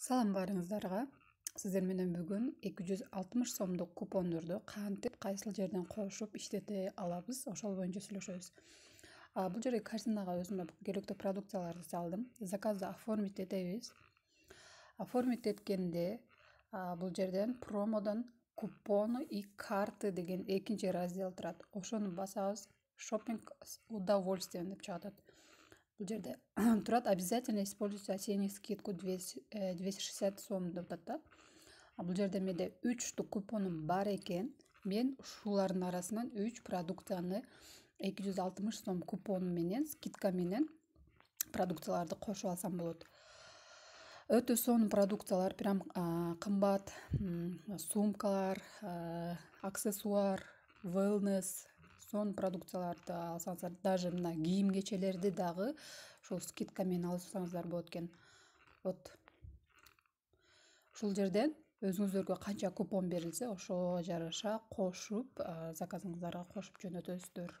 салам баарыңыздарга сиздер менен бүгүн эки жүз алтымыш сомдук купондорду кантип кайсыл жерден кошуп иштете алабыз ошол боюнча сүйлөшөбүз бул жерге корзинага өзүмө керектүү продукцияларды салдым заказды оформить этебиз оформить эткенде бул жерден промодон купоны и карты деген экинчи раздел турат ошону басабыз шопинг с удовольствием деп чыгып атат Э, бұл жерде тұрады обязательно используйте осеннюю скидку 260 сом деп жатады да бұл жерде менде үч штук купоным бар екен мен ушулардын арасынан үч продукцияны 260 сом купону менен скидка менен продукцияларды кошуп алсам болот өтө сонун продукциялар прям кымбат сумкалар аксессуар wellness сонун продукцияларды алсаңыздар даже мына кийим кечелерди дагы ушул скидка менен алсаңыздар болот экен вот ушул жерден өзүңүздөргө канча купон берилсе ошого жараша кошуп заказыңыздарга кошуп жөнөтөсүздөр